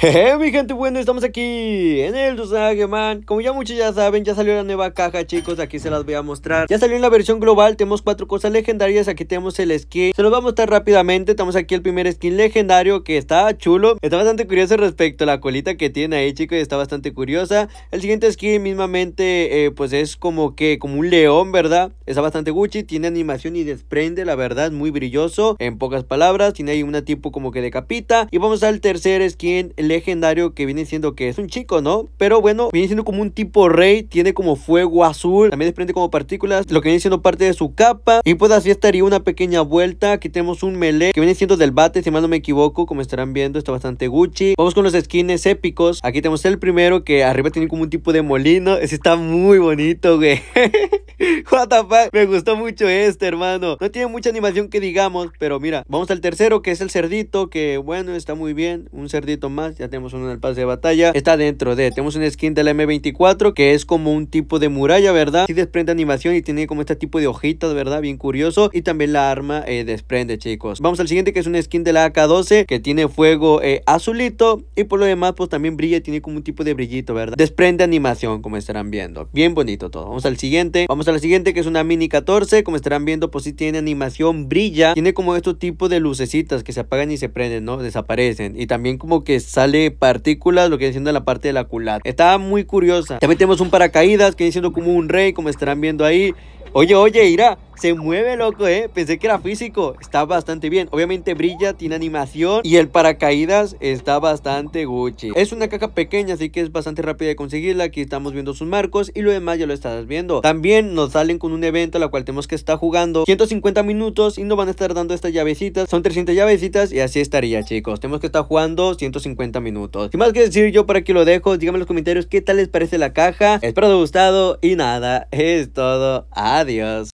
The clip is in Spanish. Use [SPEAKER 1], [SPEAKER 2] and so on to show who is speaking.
[SPEAKER 1] Jeje, mi gente bueno, estamos aquí en el Dosage Como ya muchos ya saben, ya salió la nueva caja, chicos. Aquí se las voy a mostrar. Ya salió en la versión global. Tenemos cuatro cosas legendarias. Aquí tenemos el skin. Se los voy a mostrar rápidamente. estamos aquí el primer skin legendario que está chulo. Está bastante curioso respecto a la colita que tiene ahí, chicos. Está bastante curiosa. El siguiente skin, mismamente, eh, pues es como que, como un león, ¿verdad? Está bastante Gucci. Tiene animación y desprende, la verdad, muy brilloso. En pocas palabras, tiene ahí una tipo como que capita Y vamos al tercer skin, el legendario que viene siendo que es un chico, ¿no? Pero bueno, viene siendo como un tipo rey, tiene como fuego azul, también desprende como partículas, lo que viene siendo parte de su capa. Y pues así estaría una pequeña vuelta. Aquí tenemos un melee que viene siendo del bate, si mal no me equivoco, como estarán viendo, está bastante Gucci. Vamos con los skins épicos. Aquí tenemos el primero que arriba tiene como un tipo de molino. Ese está muy bonito, güey. What the Me gustó mucho este, hermano. No tiene mucha animación que digamos, pero mira, vamos al tercero que es el cerdito, que bueno, está muy bien. Un cerdito más, ya tenemos uno en el pase de batalla. Está dentro de. Tenemos una skin de la M24 que es como un tipo de muralla, ¿verdad? Sí desprende animación y tiene como este tipo de hojitas, ¿verdad? Bien curioso. Y también la arma eh, desprende, chicos. Vamos al siguiente que es un skin de la AK-12 que tiene fuego eh, azulito. Y por lo demás, pues también brilla, tiene como un tipo de brillito, ¿verdad? Desprende animación, como estarán viendo. Bien bonito todo. Vamos al siguiente. Vamos a la siguiente que es una Mini 14. Como estarán viendo, pues sí tiene animación, brilla. Tiene como estos tipos de lucecitas que se apagan y se prenden, ¿no? Desaparecen. Y también como que sale partículas, lo que viene siendo la parte de la culata. Está muy curiosa. También tenemos un paracaídas que viene siendo como un rey, como estarán viendo ahí. Oye, oye, irá. Se mueve, loco, eh. Pensé que era físico. Está bastante bien. Obviamente brilla, tiene animación. Y el paracaídas está bastante Gucci. Es una caja pequeña, así que es bastante rápida de conseguirla. Aquí estamos viendo sus marcos y lo demás ya lo estás viendo. También nos salen con un evento la cual tenemos que estar jugando 150 minutos y nos van a estar dando estas llavecitas. Son 300 llavecitas y así estaría, chicos. Tenemos que estar jugando 150 minutos. Sin más que decir, yo para aquí lo dejo. Díganme en los comentarios qué tal les parece la caja. Espero que haya gustado y nada, es todo. Adiós.